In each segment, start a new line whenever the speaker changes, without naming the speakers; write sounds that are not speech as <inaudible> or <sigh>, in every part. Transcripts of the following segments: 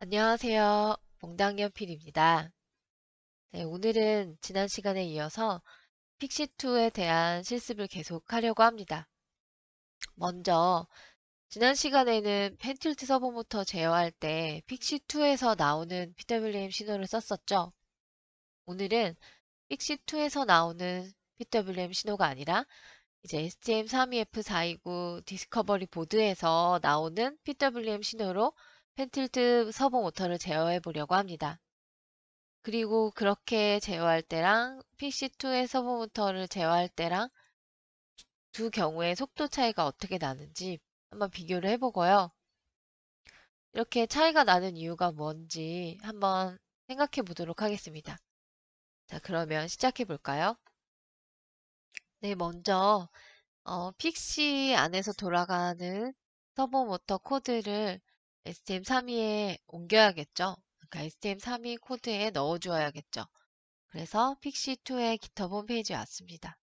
안녕하세요. 몽당연필입니다. 네, 오늘은 지난 시간에 이어서 픽시2에 대한 실습을 계속하려고 합니다. 먼저 지난 시간에는 펜틸트 서버부터 제어할 때 픽시2에서 나오는 PWM 신호를 썼었죠. 오늘은 픽시2에서 나오는 PWM 신호가 아니라 이제 STM32F429 e 디스커버리 보드에서 나오는 PWM 신호로 펜틸트 서버모터를 제어해 보려고 합니다. 그리고 그렇게 제어할 때랑 PC2의 서버모터를 제어할 때랑 두 경우의 속도 차이가 어떻게 나는지 한번 비교를 해보고요. 이렇게 차이가 나는 이유가 뭔지 한번 생각해 보도록 하겠습니다. 자, 그러면 시작해 볼까요? 네, 먼저 어, 픽시 안에서 돌아가는 서버모터 코드를 STM32에 옮겨야겠죠. 그러니까 STM32 코드에 넣어주어야겠죠. 그래서 픽시2의 깃허브 홈페이지에 왔습니다.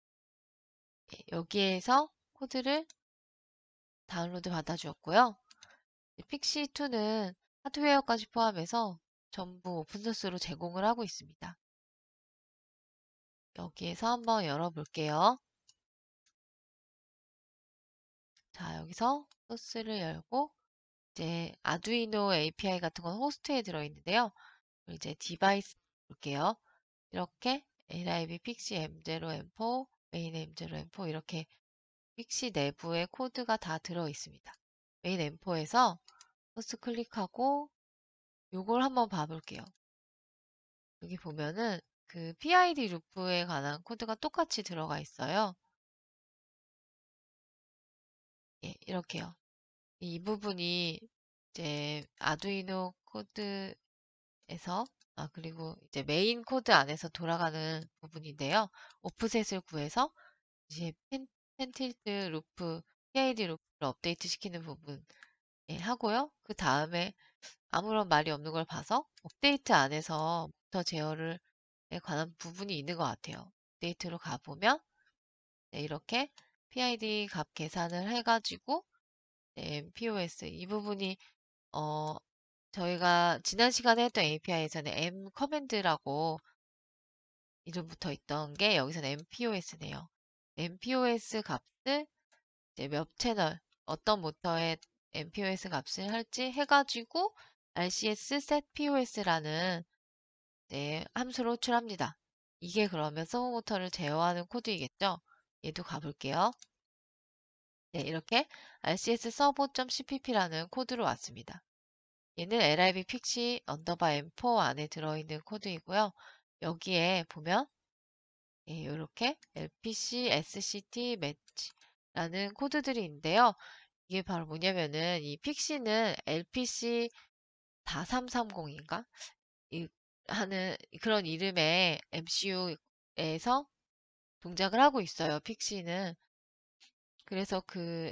예, 여기에서 코드를 다운로드 받아주었고요. 픽시2는 하드웨어까지 포함해서 전부 오픈소스로 제공을 하고 있습니다. 여기에서 한번 열어볼게요. 자, 여기서 소스를 열고 이제 아두이노 API 같은 건 호스트에 들어있는데요. 이제 디바이스 볼게요. 이렇게 lib pix m0 m4 main m0 m4 이렇게 pix 내부의 코드가 다 들어있습니다. main m4에서 소스 클릭하고 요걸 한번 봐볼게요. 여기 보면은 그 PID 루프에 관한 코드가 똑같이 들어가 있어요.
예, 이렇게요. 이
부분이 이제 아두이노 코드에서 아, 그리고 이제 메인 코드 안에서 돌아가는 부분인데요. 오프셋을 구해서 이제 펜, 펜틸트 루프, PID 루프를 업데이트 시키는 부분 예, 하고요. 그 다음에 아무런 말이 없는 걸 봐서 업데이트 안에서 모터 제어를 관한 부분이 있는 것 같아요. 업데이트로 가보면 네, 이렇게 PID 값 계산을 해가지고 MPOS 네, 이 부분이 어 저희가 지난 시간에 했던 API에서는 M 커맨드라고 이름부터 있던 게 여기서는 MPOS네요. MPOS 값을 이제 몇 채널 어떤 모터에 MPOS 값을 할지 해가지고 RCS set POS라는 네, 함수로 호출합니다. 이게 그러면 서브 모터를 제어하는 코드이겠죠? 얘도 가볼게요. 네, 이렇게 rcs 서버.cpp라는 코드로 왔습니다. 얘는 lib pixie 언더바 m4 안에 들어있는 코드이고요. 여기에 보면 예, 이렇게 lpc sct match라는 코드들이 있는데요. 이게 바로 뭐냐면은 이 픽시는 lpc 4330인가 하는 그런 이름의 MCU에서 동작을 하고 있어요. 픽시는. 그래서 그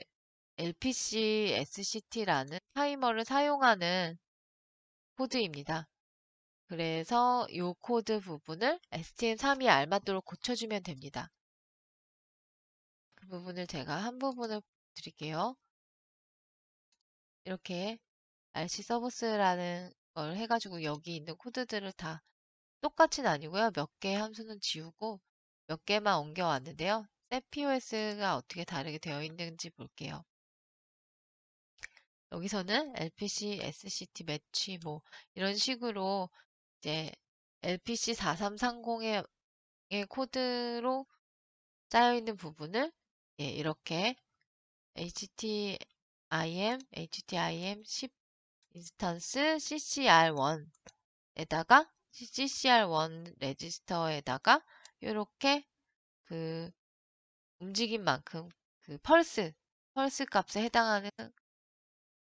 LPC SCT라는 타이머를 사용하는 코드입니다. 그래서 이 코드 부분을 STM32에 알맞도록 고쳐주면 됩니다. 그 부분을 제가 한 부분을 드릴게요. 이렇게 RC 서버스라는 걸 해가지고 여기 있는 코드들을 다 똑같진 아니고요. 몇 개의 함수는 지우고 몇 개만 옮겨왔는데요. CPOS가 어떻게 다르게 되어 있는지 볼게요. 여기서는 LPC, SCT, 매치 뭐 이런 식으로 이제 LPC 4330의 코드로 짜여 있는 부분을 예, 이렇게 HTIM, HTIM 10 인스턴스 CCR1에다가 CCR1 레지스터에다가 이렇게 그 움직인 만큼 그 펄스, 펄스 값에 해당하는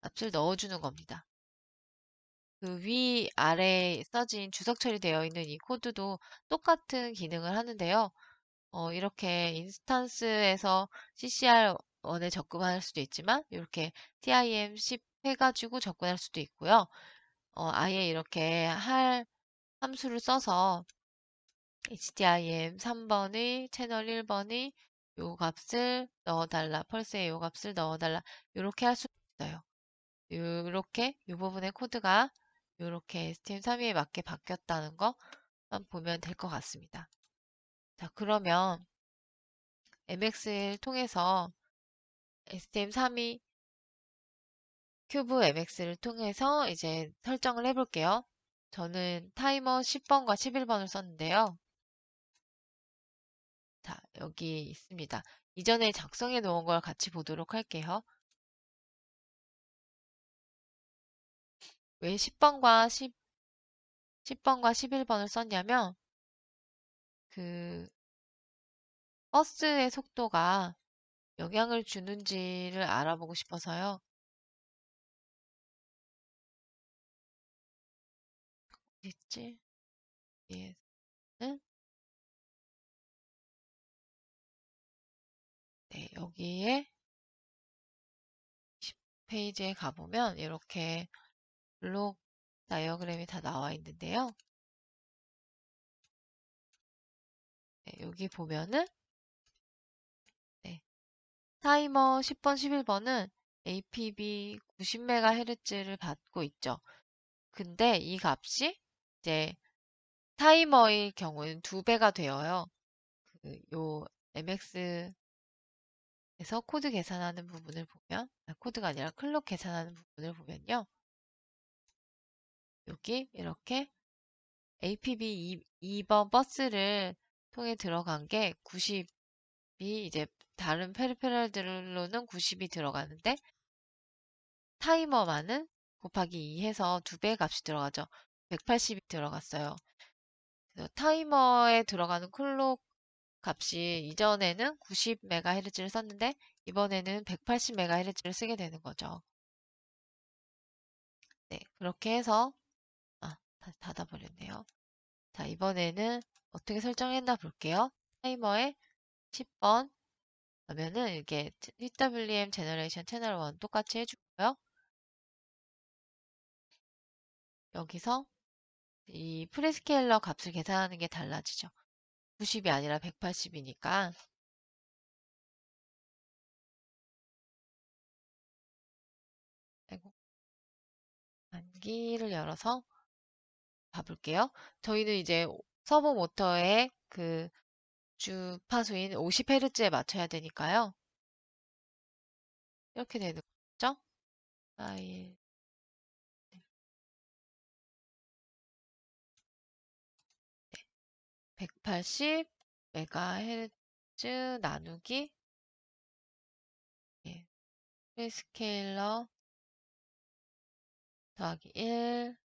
값을 넣어주는 겁니다. 그 위, 아래 써진 주석 처리되어 있는 이 코드도 똑같은 기능을 하는데요. 어, 이렇게 인스턴스에서 CCR1에 접근할 수도 있지만 이렇게 TIM10 해가지고 접근할 수도 있고요. 어, 아예 이렇게 할 함수를 써서 HDIM 3번의 채널 1번의 요 값을 넣어달라. 펄스에 요 값을 넣어달라. 이렇게 할 수 있어요. 이렇게 요 부분의 코드가 이렇게 STM32에 맞게 바뀌었다는 것만 보면 될 것 같습니다. 자 그러면 MX를 통해서 STM32 큐브 MX를 통해서 이제 설정을 해볼게요. 저는 타이머 10번과 11번을 썼는데요. 여기 있습니다.
이전에 작성해 놓은 걸 같이 보도록 할게요. 왜 10번과 10, 10번과 11번을 썼냐면 그 버스의 속도가 영향을 주는지를 알아보고 싶어서요. 어딨지? 예. 네, 여기에 10페이지에 가보면 이렇게 블록 다이어그램이 다 나와 있는데요. 네, 여기 보면은
네, 타이머 10번, 11번은 APB 90MHz를 받고 있죠. 근데 이 값이 이제 타이머일 경우는 두 배가 되어요. 그, 요 MX 그래서 코드 계산하는 부분을 보면 아, 코드가 아니라 클럭 계산하는
부분을 보면요. 여기 이렇게
APB 2, 번 버스를 통해 들어간 게 90이 이제 다른 페리페럴들로는 90이 들어가는데 타이머만은 곱하기 2 해서 두 배 값이 들어가죠. 180이 들어갔어요. 타이머에 들어가는 클록 값이 이전에는 90MHz를 썼는데 이번에는 180MHz를 쓰게 되는 거죠. 네, 그렇게 해서 아, 다 닫아버렸네요. 자, 이번에는 어떻게 설정했나 볼게요. 타이머에 10번 그러면은 이게 TWM 제너레이션 채널 1 똑같이 해주고요.
여기서 이 프리스케일러 값을 계산하는 게 달라지죠. 90이 아니라 180이니까 아이고.
안기를 열어서 봐볼게요. 저희는 이제 서버 모터의 그 주파수인 50Hz에 맞춰야 되니까요. 이렇게 되는 거죠?
파일 180 메가헤르츠 나누기 예, 프리스케일러 더하기 1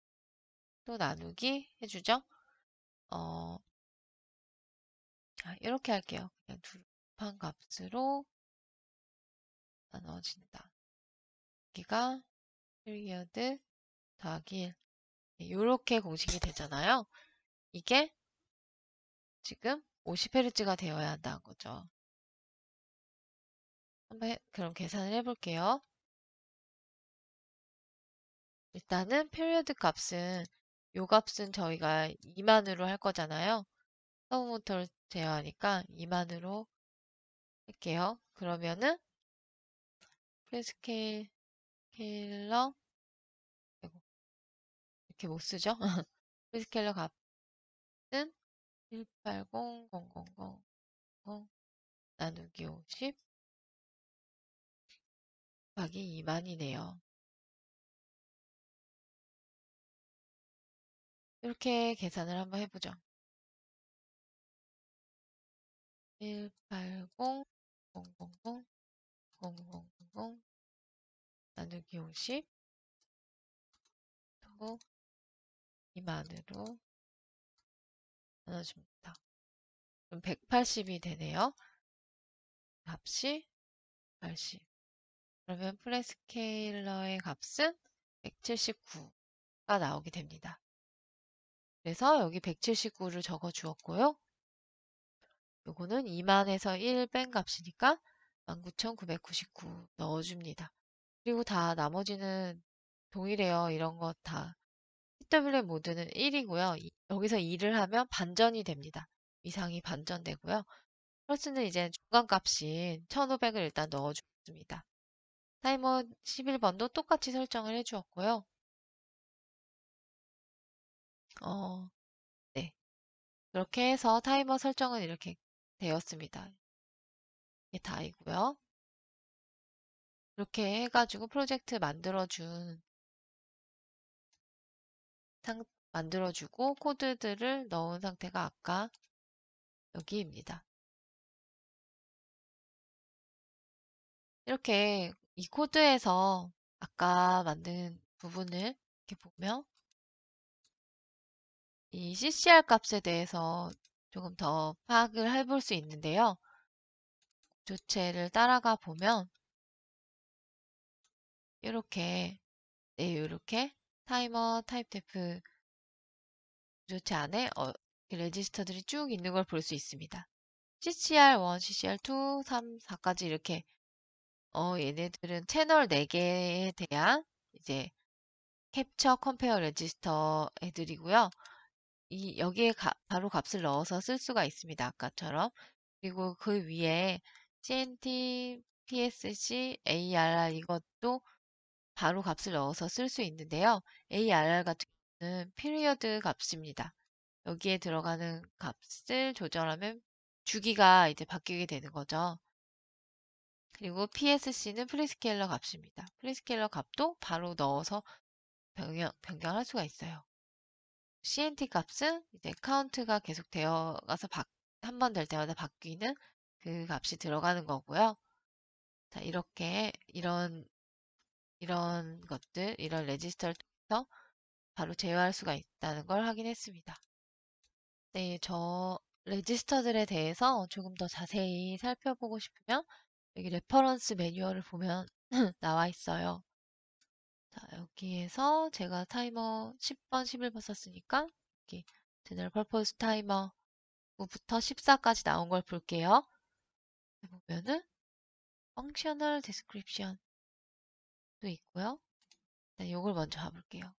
또 나누기 해주죠. 어, 아, 이렇게 할게요. 그냥 두 판 값으로 나눠진다. 여기가 period
더하기 1 이렇게 공식이 되잖아요. 이게 지금 50Hz가 되어야 한다는 거죠.
한번 해, 그럼 계산을 해볼게요.
일단은 period 값은 요 값은 저희가 2만으로 할 거잖아요. 서브모터를 제어하니까 2만으로 할게요. 그러면은 프레스케일 스케일러
이렇게 못 쓰죠? 프레스케일러 <laughs> 값은 180,000, 공 나누기 오0 곱하기 이만이네요 이렇게 계산을 한번 해보죠. 180 000 0000 나누기 50 하고 2만으로 나눠줍니다. 그럼 180이 되네요. 값이 80. 그러면 플레스케일러의 값은
179가 나오게 됩니다. 그래서 여기 179를 적어 주었고요. 요거는 2만에서 1 뺀 값이니까 19,999 넣어줍니다. 그리고 다 나머지는 동일해요. 이런 것다 PWM 모드는 1이고요. 여기서 2를 하면 반전이 됩니다. 이상이 반전되고요. 플러스는 이제 중간값인 1500을 일단 넣어주습니다. 타이머 11번도 똑같이
설정을 해주었고요. 어, 네. 그렇게 해서 타이머 설정은 이렇게 되었습니다. 이게 다이고요. 이렇게 해가지고 프로젝트 만들어준 상, 만들어주고 코드들을 넣은 상태가 아까 여기입니다. 이렇게 이 코드에서 아까
만든 부분을 이렇게 보면 이 CCR 값에 대해서 조금 더 파악을 해 볼 수 있는데요. 조체를 따라가 보면 이렇게 네, 이렇게 타이머 타입 데프 조치 안에 어, 레지스터들이 쭉 있는 걸 볼 수 있습니다. CCR1, CCR2, 3, 4까지 이렇게 어, 얘네들은 채널 4개에 대한 이제 캡처, 컴페어, 레지스터 애들이고요. 이 여기에 가, 바로 값을 넣어서 쓸 수가 있습니다. 아까처럼. 그리고 그 위에 CNT, PSC, ARR 이것도 바로 값을 넣어서 쓸 수 있는데요. ARR 같은 경우는 p e r i 값입니다. 여기에 들어가는 값을 조절하면 주기가 이제 바뀌게 되는 거죠. 그리고 PSC는 프리스케일러 값입니다. 프리스케일러 값도 바로 넣어서 변경, 변경할 수가 있어요. CNT 값은 이제 카운트가 계속 되어가서 한 번 될 때마다 바뀌는 그 값이 들어가는 거고요. 자, 이렇게 이런 이런 것들, 이런 레지스터를 통해서 바로 제어할 수가 있다는 걸 확인했습니다. 네, 저 레지스터들에 대해서 조금 더 자세히 살펴보고 싶으면 여기 레퍼런스 매뉴얼을 보면 <clears throat> 나와 있어요. 자, 여기에서 제가 타이머 10번, 11번 썼으니까 여기 제너럴 퍼포스 타이머부터 14까지 나온 걸 볼게요. 보면은 functional description 또 있고요.
일단 네, 요걸 먼저 봐볼게요.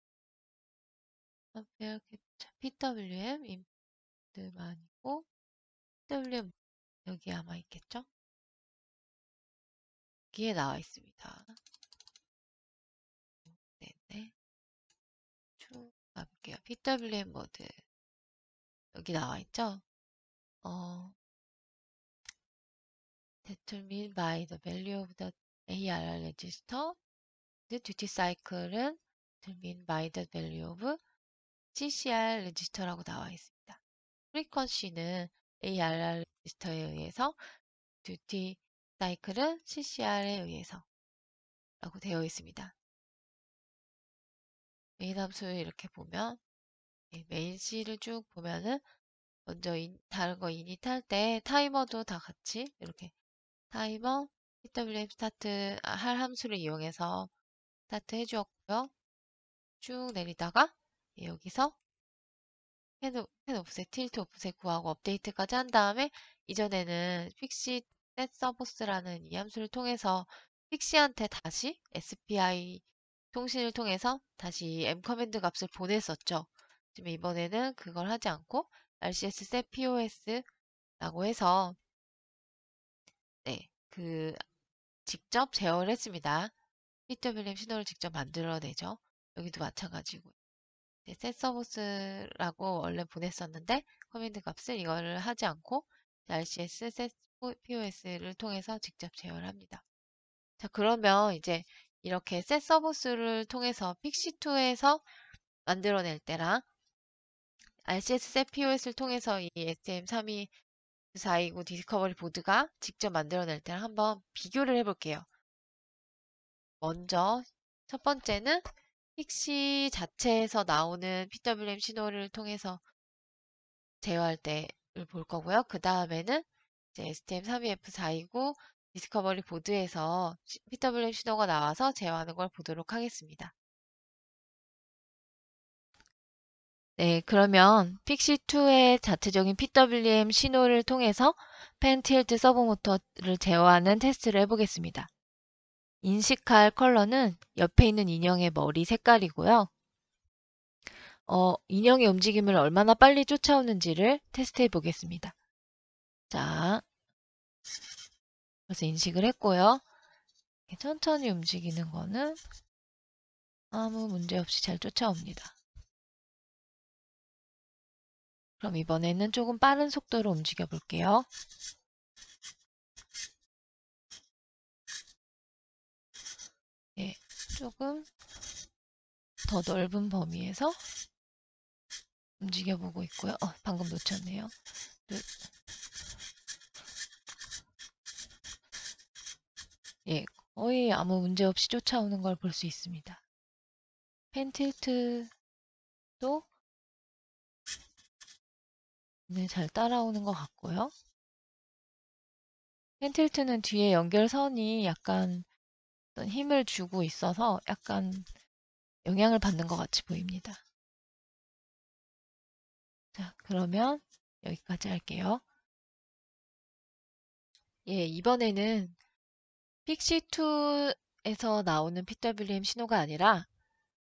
어, PWM 인풋만 있고 PWM 여기 아마 있겠죠? 여기에 나와 있습니다. 네네. 네. 쭉 가볼게요. PWM 모드 여기 나와 있죠? 어,
determine by the value of the ARR register The duty cycle은 determined by the value of CCR 레지스터라고 나와 있습니다. frequency는 ARR 레지스터에 의해서 duty cycle은 CCR에 의해서 라고 되어 있습니다. 메인 함수를 이렇게 보면 메인 예, C를 쭉 보면은 먼저 인, 다른 거 인it 할때 타이머도 다 같이 이렇게 타이머 PWM 스타트 아, 할 함수를 이용해서 스타트 해주었고요. 쭉 내리다가 예, 여기서 펜, 펜 오프셋, 틸트 오프셋 구하고 업데이트까지 한 다음에 이전에는 픽시 셋 서버스라는 이 함수를 통해서 픽시한테 다시 SPI 통신을 통해서 다시 m 커맨드 값을 보냈었죠. 지금 이번에는 그걸 하지 않고 RCS set POS라고 해서 네, 그 직접 제어를 했습니다. PWM 신호를 직접 만들어내죠. 여기도 마찬가지고 셋 서비스라고 원래 보냈었는데 커맨드 값을 이거를 하지 않고 RCS 셋 POS를 통해서 직접 제어합니다. 를자 그러면 이제 이렇게 셋 서비스를 통해서 픽시2에서 만들어낼 때랑 RCS 셋 POS를 통해서 이 STM3249 2 디스커버리 보드가 직접 만들어낼 때랑 한번 비교를 해볼게요. 먼저 첫 번째는 픽시 자체에서 나오는 PWM 신호를 통해서 제어할 때를 볼 거고요. 그 다음에는 이제 STM32F4이고 e 디스커버리 보드에서 PWM 신호가 나와서 제어하는 걸 보도록 하겠습니다. 네, 그러면 픽시2의 자체적인 PWM 신호를 통해서 펜틸트 서브모터를 제어하는 테스트를 해보겠습니다. 인식할 컬러는 옆에 있는 인형의 머리 색깔이고요. 어, 인형의 움직임을 얼마나 빨리 쫓아오는지를 테스트해 보겠습니다. 자, 그래서 인식을 했고요. 천천히 움직이는 거는
아무 문제 없이 잘 쫓아옵니다. 그럼 이번에는 조금 빠른 속도로 움직여 볼게요. 조금
더 넓은 범위에서 움직여보고 있고요. 어, 방금 놓쳤네요. 예, 거의 아무 문제 없이 쫓아오는 걸 볼 수 있습니다.
펜틸트도
네, 잘 따라오는 것 같고요. 펜틸트는 뒤에 연결선이 약간 어떤 힘을 주고 있어서 약간
영향을 받는 것 같이 보입니다. 자,
그러면 여기까지 할게요. 예, 이번에는 픽시2에서 나오는 PWM 신호가 아니라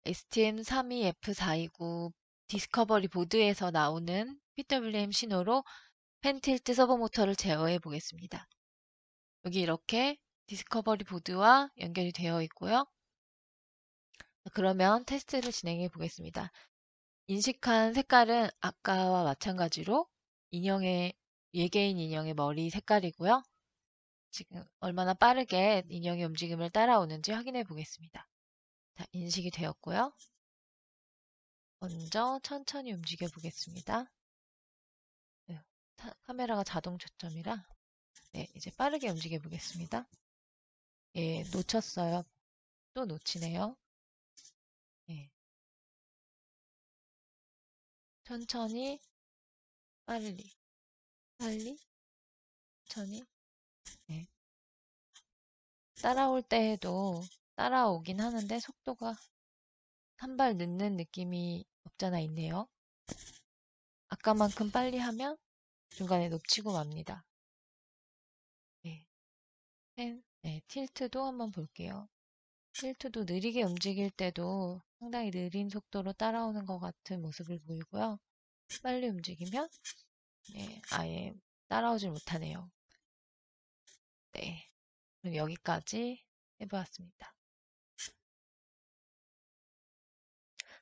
STM32F429 디스커버리 보드에서 나오는 PWM 신호로 펜틸트 서버모터를 제어해 보겠습니다. 여기 이렇게 디스커버리 보드와 연결이 되어 있고요. 그러면 테스트를 진행해 보겠습니다. 인식한 색깔은 아까와 마찬가지로 인형의 예개인 인형의 머리 색깔이고요. 지금 얼마나 빠르게 인형의 움직임을 따라오는지 확인해 보겠습니다. 자, 인식이 되었고요. 먼저 천천히 움직여 보겠습니다.
네, 카메라가 자동 초점이라 네, 이제 빠르게 움직여 보겠습니다. 예, 놓쳤어요. 또 놓치네요. 예. 천천히, 빨리, 빨리, 천천히. 예.
따라올 때에도 따라오긴 하는데 속도가 한 발 늦는 느낌이 없잖아 있네요. 아까만큼
빨리 하면 중간에 놓치고 맙니다.
예. 펜, 네, 틸트도 한번 볼게요. 틸트도 느리게 움직일 때도 상당히 느린 속도로 따라오는 것 같은 모습을 보이고요. 빨리 움직이면 네, 아예 따라오질 못하네요.
네, 그럼 여기까지 해보았습니다.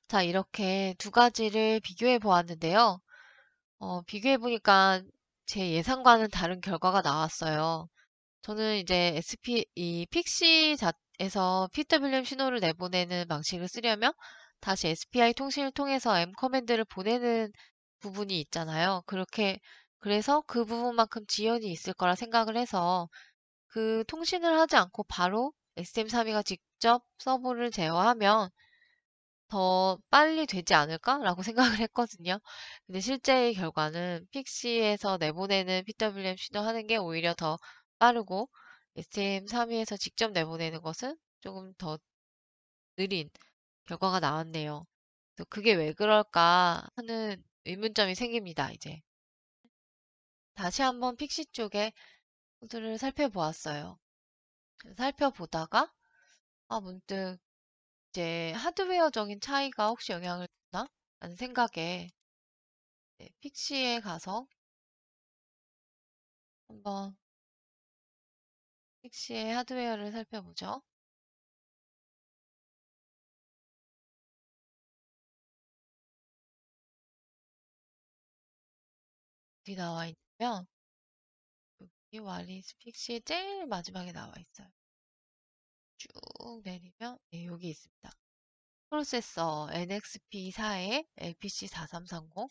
자, 이렇게 두 가지를 비교해 보았는데요. 어, 비교해 보니까 제 예상과는 다른 결과가 나왔어요. 저는 이제 SP 이 픽시 에서 PWM 신호를 내보내는 방식을 쓰려면 다시 SPI 통신을 통해서 M 커맨드를 보내는 부분이 있잖아요. 그렇게 그래서 그 부분만큼 지연이 있을 거라 생각을 해서 그 통신을 하지 않고 바로 SM32가 직접 서버를 제어하면 더 빨리 되지 않을까라고 <laughs> 생각을 했거든요. 근데 실제의 결과는 픽시에서 내보내는 PWM 신호 하는 게 오히려 더 빠르고 STM 3 2에서 직접 내보내는 것은 조금 더 느린 결과가 나왔네요. 그게 왜 그럴까 하는 의문점이 생깁니다. 이제 다시 한번 픽시 쪽에 코드를 살펴보았어요. 살펴보다가 아 문득 이제 하드웨어적인 차이가 혹시 영향을 주나? 라는 생각에
픽시에 가서 한번 택시의 하드웨어를 살펴보죠. 여기 나와 있냐면 여기 와리스 픽시 제일
마지막에 나와 있어요. 쭉 내리면 네, 여기 있습니다. 프로세서 NXP4에 LPC4330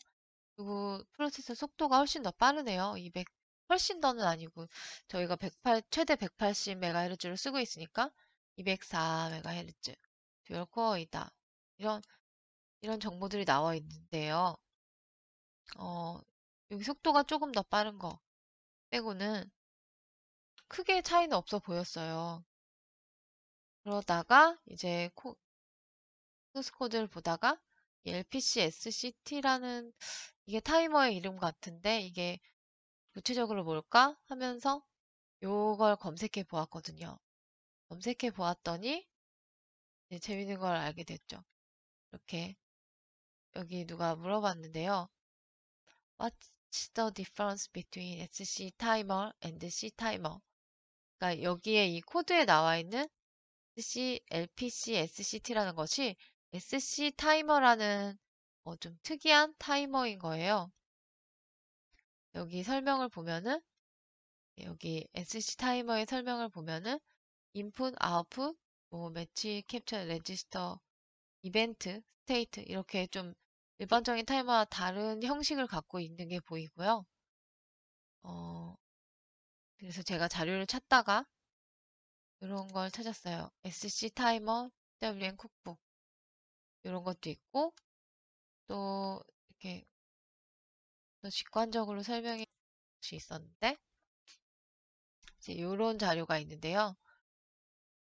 그리고 프로세서 속도가 훨씬 더 빠르네요. 200 훨씬 더는 아니고 저희가 108, 최대 180MHz를 쓰고 있으니까 204MHz 듀얼 코어이다. 이런 이런 정보들이 나와 있는데요. 어,
여기 속도가 조금 더 빠른 거 빼고는 크게
차이는 없어 보였어요. 그러다가 이제 코, 소스 코드를 보다가 LPC SCT라는 이게 타이머의 이름 같은데 이게 구체적으로 뭘까 하면서 요걸 검색해 보았거든요. 검색해 보았더니 재밌는 걸 알게 됐죠. 이렇게 여기 누가 물어봤는데요. What's the difference between SC timer and C timer? 그러니까 여기에 이 코드에 나와 있는 SC, LPC, SCT라는 것이 SC 타이머라는 어, 좀 특이한 타이머인 거예요. 여기 설명을 보면은 여기 SC 타이머의 설명을 보면은 인풋, 아웃풋, 뭐 매치, 캡처, 레지스터, 이벤트, 스테이트 이렇게 좀 일반적인 타이머와 다른 형식을 갖고 있는 게 보이고요. 어, 그래서 제가 자료를 찾다가 이런 걸 찾았어요. SC 타이머, WN 쿡북
이런 것도 있고 또 이렇게
직관적으로 설명해 수 있었는데 이제 이런 자료가 있는데요.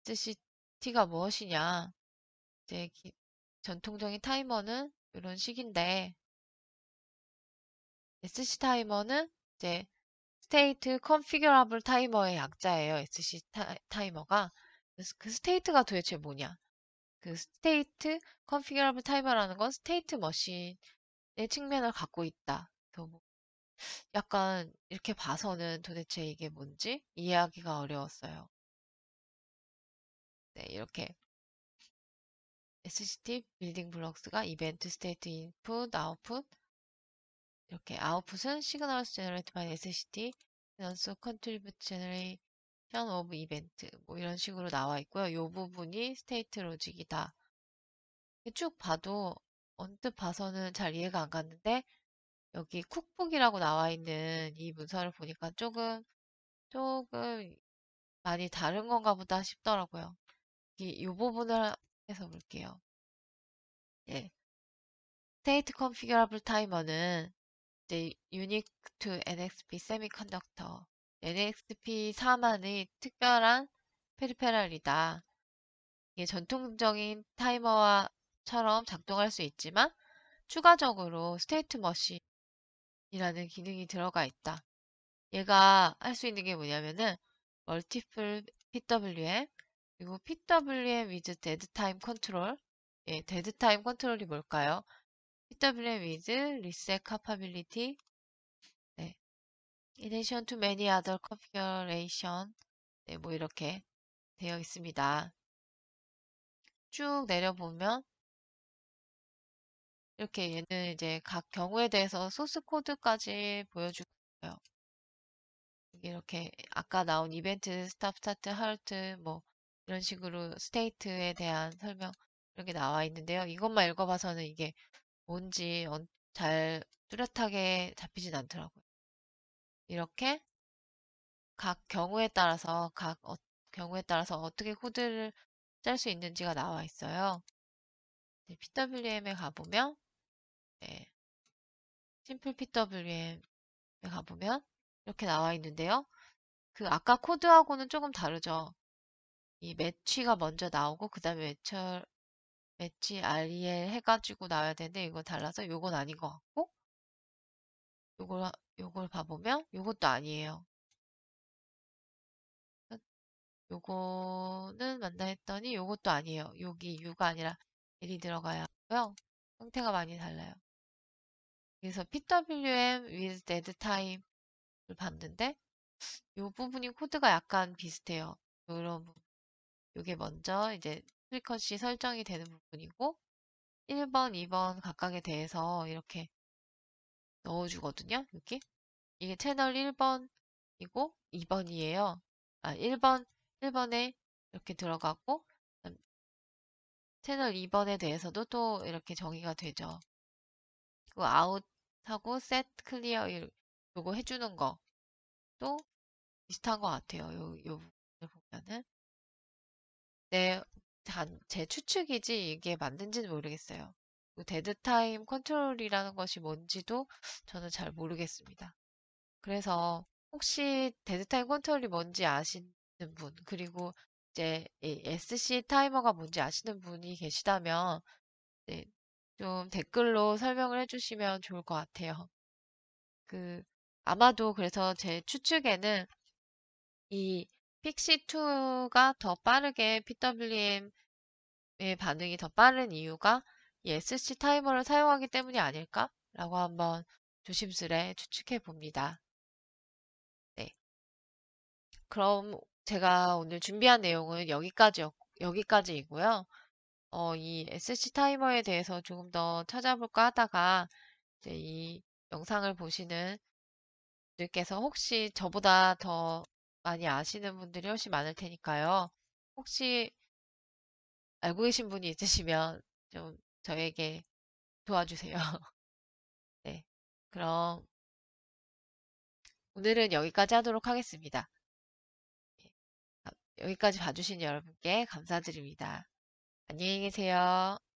s c t 가 무엇이냐? 이제 전통적인 타이머는 이런 식인데 SC 타이머는 이제 Configurable t i m e r 의 약자예요. SC 타, 이머가그 스테이트가 도대체 뭐냐? 그 스테이트 컨피규러블 타이머라는 건 스테이트 머신의 측면을 갖고 있다. 너무 약간 이렇게 봐서는 도대체 이게 뭔지 이해하기가
어려웠어요. 네, 이렇게
SCT 빌딩 블록스가 이벤트 스테이트 인풋, 아웃풋 이렇게 아웃풋은 시그널스 제너레이트 바이 SCT 연넌 컨트리뷰트 제너레이션 오브 이벤트 뭐 이런 식으로 나와 있고요. 이 부분이 스테이트 로직이다. 쭉 봐도 언뜻 봐서는 잘 이해가 안 갔는데 여기 쿡북이라고 나와 있는 이 문서를 보니까 조금 조금 많이 다른 건가 보다 싶더라고요. 이, 이 부분을 해서 볼게요. 예. State Configurable Timer는 이제 Unique to NXP Semiconductor, NXP 4만의 특별한 페리페랄이다 이게 전통적인 타이머와처럼 작동할 수 있지만 추가적으로 스테이트 머신 이라는 기능이 들어가 있다. 얘가 할 수 있는 게 뭐냐면은 멀티플 PWM 그리고 PWM with dead time control 예, dead time control이 뭘까요? PWM with reset capability 네. in addition to many other configuration 네, 뭐 이렇게 되어 있습니다. 쭉 내려보면 이렇게 얘는 이제 각 경우에 대해서 소스 코드까지 보여주고 있요 이렇게 아까 나온 이벤트, 스탑, 스타트, 하르트 뭐 이런 식으로 스테이트에 대한 설명 이렇게 나와 있는데요. 이것만 읽어봐서는 이게 뭔지 잘 뚜렷하게 잡히진 않더라고요. 이렇게 각 경우에 따라서 각 어, 경우에 따라서 어떻게 코드를 짤 수 있는지가 나와 있어요. 네, PWM에 가보면 네, 심플 PWM에 가보면 이렇게 나와 있는데요. 그 아까 코드하고는 조금 다르죠. 이 매치가 먼저 나오고 그 다음에 매철 매치 REL 해가지고 나와야 되는데 이거 달라서 이건 아닌 것 같고 요걸 요걸 봐보면 이것도 아니에요. 요거는 만나 했더니 요것도 아니에요. 여기 U가 아니라 1이 들어가야 하고요. 형태가 많이 달라요. 그래서 PWM with dead time을 봤는데 이 부분이 코드가 약간 비슷해요. 이런 이게 먼저 이제 프리퀀시 설정이 되는 부분이고 1번, 2번 각각에 대해서 이렇게 넣어주거든요. 이렇게 이게 채널 1번이고 2번이에요. 아, 1번, 1번에 이렇게 들어가고 채널 2번에 대해서도 또 이렇게 정의가 되죠. 그 아웃하고 set clear 요거 해주는 거 또 비슷한 것 같아요. 요, 요 부분을 보면은 네, 단, 제 추측이지 이게 맞는지는 모르겠어요. 데드 타임 컨트롤이라는 것이 뭔지도 저는 잘 모르겠습니다. 그래서 혹시 데드 타임 컨트롤이 뭔지 아시는 분 그리고 이제 SC 타이머가 뭔지 아시는 분이 계시다면 네, 좀 댓글로 설명을 해주시면 좋을 것 같아요. 그 아마도 그래서 제 추측에는 이 픽시2가 더 빠르게 PWM의 반응이 더 빠른 이유가 이 SC 타이머를 사용하기 때문이 아닐까라고 한번 조심스레 추측해 봅니다. 네. 그럼 제가 오늘 준비한 내용은 여기까지였, 여기까지이고요. 어, 이 SC 타이머에 대해서 조금 더 찾아볼까 하다가 이제 이 영상을 보시는 분들께서 혹시 저보다 더 많이 아시는 분들이 훨씬 많을 테니까요. 혹시 알고 계신 분이 있으시면
좀 저에게 도와주세요. <laughs> 네. 그럼
오늘은 여기까지 하도록 하겠습니다. 여기까지 봐주신 여러분께 감사드립니다. 안녕히 계세요.